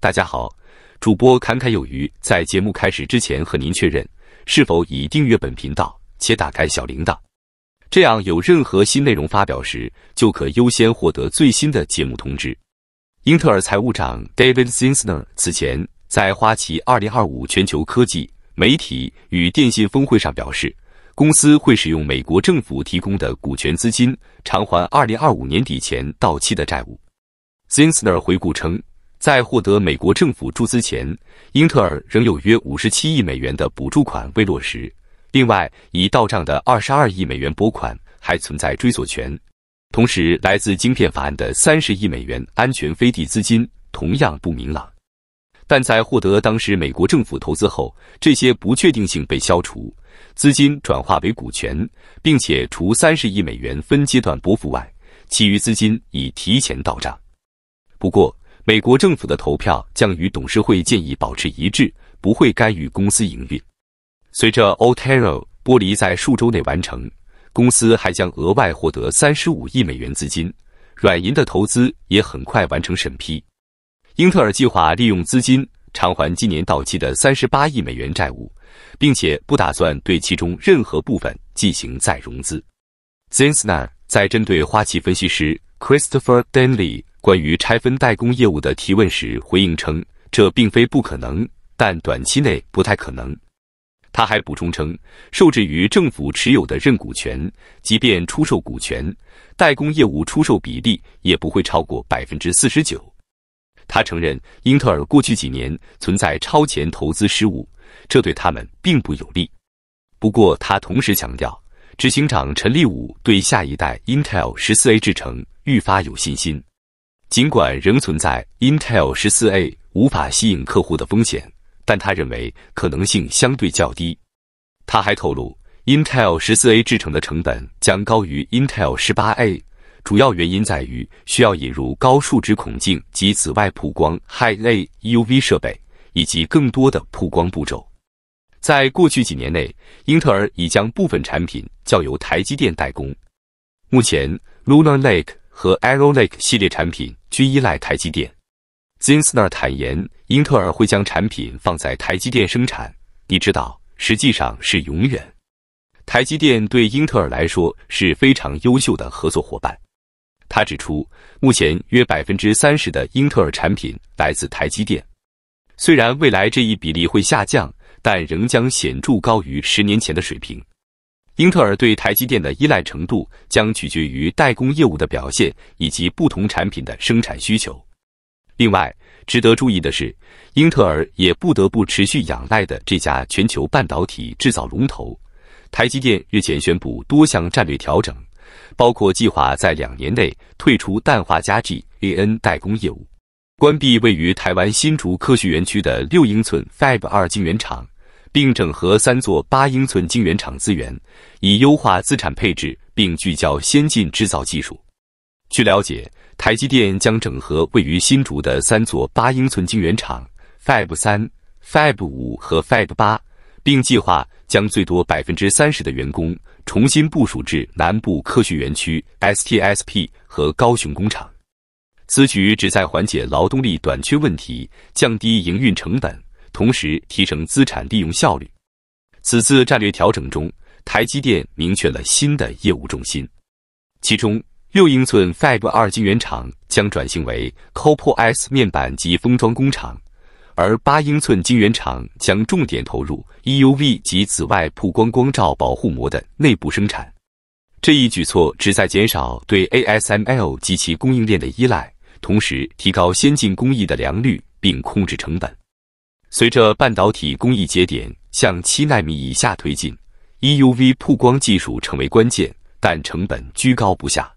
大家好，主播侃侃有余。在节目开始之前，和您确认是否已订阅本频道且打开小铃铛，这样有任何新内容发表时，就可优先获得最新的节目通知。英特尔财务长 David s i n i s n e r 此前在花旗二零二五全球科技、媒体与电信峰会上表示，公司会使用美国政府提供的股权资金偿还二零二五年底前到期的债务。z i n i s n e r 回顾称。在获得美国政府注资前，英特尔仍有约五十七亿美元的补助款未落实。另外，已到账的二十二亿美元拨款还存在追索权。同时，来自晶片法案的三十亿美元安全飞地资金同样不明朗。但在获得当时美国政府投资后，这些不确定性被消除，资金转化为股权，并且除三十亿美元分阶段拨付外，其余资金已提前到账。不过，美国政府的投票将与董事会建议保持一致，不会干预公司营运。随着 Otero 剥离在数周内完成，公司还将额外获得三十五亿美元资金。软银的投资也很快完成审批。英特尔计划利用资金偿还今年到期的三十八亿美元债务，并且不打算对其中任何部分进行再融资。Zinsner 在针对花旗分析师 Christopher d e n l e y 关于拆分代工业务的提问时，回应称这并非不可能，但短期内不太可能。他还补充称，受制于政府持有的认股权，即便出售股权，代工业务出售比例也不会超过百分之四十九。他承认，英特尔过去几年存在超前投资失误，这对他们并不有利。不过，他同时强调，执行长陈立武对下一代 Intel 十四 A 制程愈发有信心。尽管仍存在 Intel 十四 A 无法吸引客户的风险，但他认为可能性相对较低。他还透露，Intel 十四 A 制成的成本将高于 Intel 十八 A，主要原因在于需要引入高数值孔径及紫外曝光 （High NA EUV） 设备以及更多的曝光步骤。在过去几年内，英特尔已将部分产品交由台积电代工。目前，Lunar Lake。和 Arrow Lake 系列产品均依赖台积电。Zinsner 坦言，英特尔会将产品放在台积电生产，你知道，实际上是永远。台积电对英特尔来说是非常优秀的合作伙伴。他指出，目前约百分之三十的英特尔产品来自台积电，虽然未来这一比例会下降，但仍将显著高于十年前的水平。英特尔对台积电的依赖程度将取决于代工业务的表现以及不同产品的生产需求。另外，值得注意的是，英特尔也不得不持续仰赖的这家全球半导体制造龙头台积电日前宣布多项战略调整，包括计划在两年内退出氮化镓 GaN 代工业务，关闭位于台湾新竹科学园区的六英寸 Fab 二晶圆厂。并整合三座八英寸晶圆厂资源，以优化资产配置，并聚焦先进制造技术。据了解，台积电将整合位于新竹的三座八英寸晶圆厂 （Fab 3、Fab 5和 Fab 8），并计划将最多百分之三十的员工重新部署至南部科学园区 （STSP） 和高雄工厂。此举旨在缓解劳动力短缺问题，降低营运成本。同时提升资产利用效率。此次战略调整中，台积电明确了新的业务重心，其中六英寸 Fab 二晶圆厂将转型为 Co-PoS 面板及封装工厂，而八英寸晶圆厂将重点投入 EUV 及紫外曝光光照保护膜的内部生产。这一举措旨在减少对 ASML 及其供应链的依赖，同时提高先进工艺的良率并控制成本。随着半导体工艺节点向七纳米以下推进，EUV 曝光技术成为关键，但成本居高不下。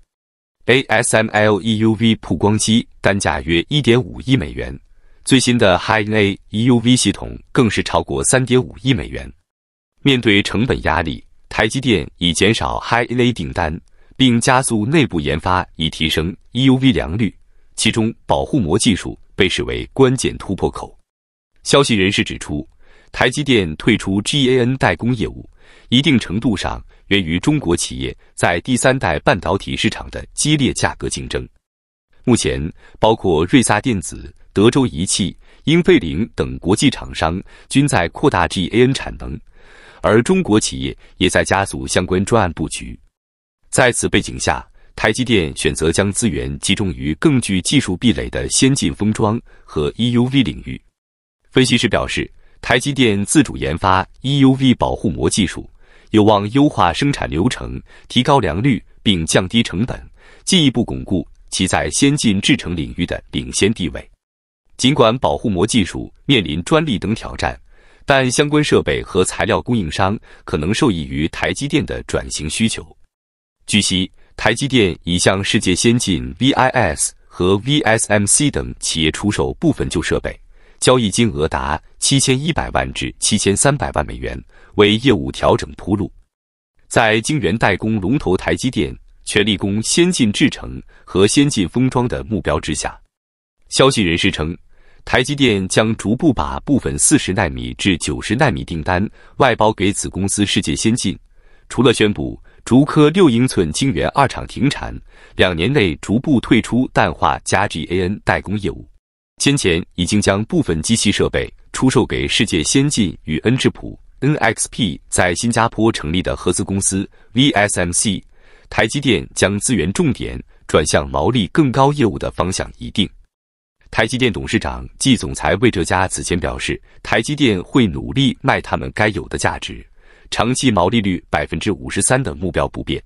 ASML EUV 曝光机单价约一点五亿美元，最新的 High NA EUV 系统更是超过三点五亿美元。面对成本压力，台积电已减少 High NA 订单，并加速内部研发以提升 EUV 良率，其中保护膜技术被视为关键突破口。消息人士指出，台积电退出 GaN 代工业务，一定程度上源于中国企业在第三代半导体市场的激烈价格竞争。目前，包括瑞萨电子、德州仪器、英飞凌等国际厂商均在扩大 GaN 产能，而中国企业也在加速相关专案布局。在此背景下，台积电选择将资源集中于更具技术壁垒的先进封装和 EUV 领域。分析师表示，台积电自主研发 EUV 保护膜技术，有望优化生产流程，提高良率并降低成本，进一步巩固其在先进制程领域的领先地位。尽管保护膜技术面临专利等挑战，但相关设备和材料供应商可能受益于台积电的转型需求。据悉，台积电已向世界先进 VIS 和 VSMC 等企业出售部分旧设备。交易金额达七千一百万至七千三百万美元，为业务调整铺路。在晶圆代工龙头台积电全力攻先进制程和先进封装的目标之下，消息人士称，台积电将逐步把部分四十纳米至九十纳米订单外包给子公司世界先进。除了宣布竹科六英寸晶圆二厂停产，两年内逐步退出淡化加 GaN 代工业务。先前已经将部分机器设备出售给世界先进与恩智浦 （NXP） 在新加坡成立的合资公司 VSMC。台积电将资源重点转向毛利更高业务的方向一定。台积电董事长暨总裁魏哲嘉此前表示，台积电会努力卖他们该有的价值，长期毛利率百分之五十三的目标不变。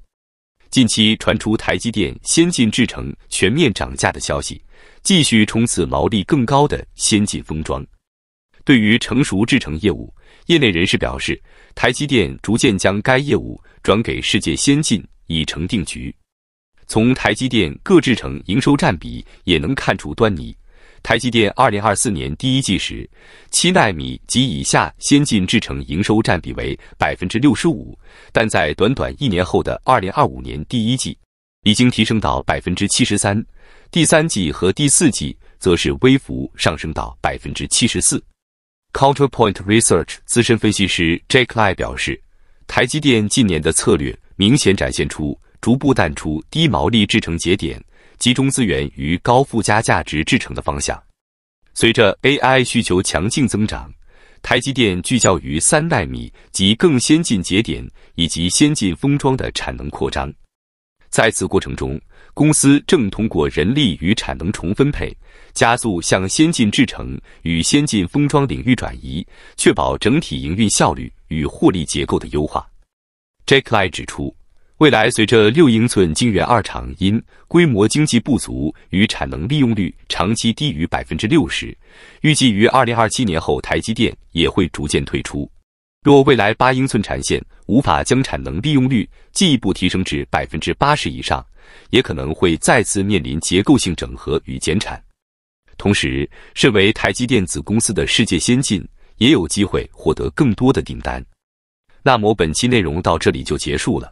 近期传出台积电先进制程全面涨价的消息，继续冲刺毛利更高的先进封装。对于成熟制程业务，业内人士表示，台积电逐渐将该业务转给世界先进已成定局。从台积电各制程营收占比也能看出端倪。台积电2024年第一季时，七纳米及以下先进制程营收占比为百分之六十五，但在短短一年后的2025年第一季，已经提升到百分之七十三，第三季和第四季则是微幅上升到百分之七十四。Counterpoint Research 资深分析师 Jake Lee 表示，台积电近年的策略明显展现出逐步淡出低毛利制程节点。集中资源于高附加价值制成的方向。随着 AI 需求强劲增长，台积电聚焦于三纳米及更先进节点以及先进封装的产能扩张。在此过程中，公司正通过人力与产能重分配，加速向先进制成与先进封装领域转移，确保整体营运效率与获利结构的优化。Jack Lee 指出。未来随着六英寸晶圆二厂因规模经济不足与产能利用率长期低于百分之六十，预计于二零二七年后台积电也会逐渐退出。若未来八英寸产线无法将产能利用率进一步提升至百分之八十以上，也可能会再次面临结构性整合与减产。同时，身为台积电子公司的世界先进也有机会获得更多的订单。那么本期内容到这里就结束了。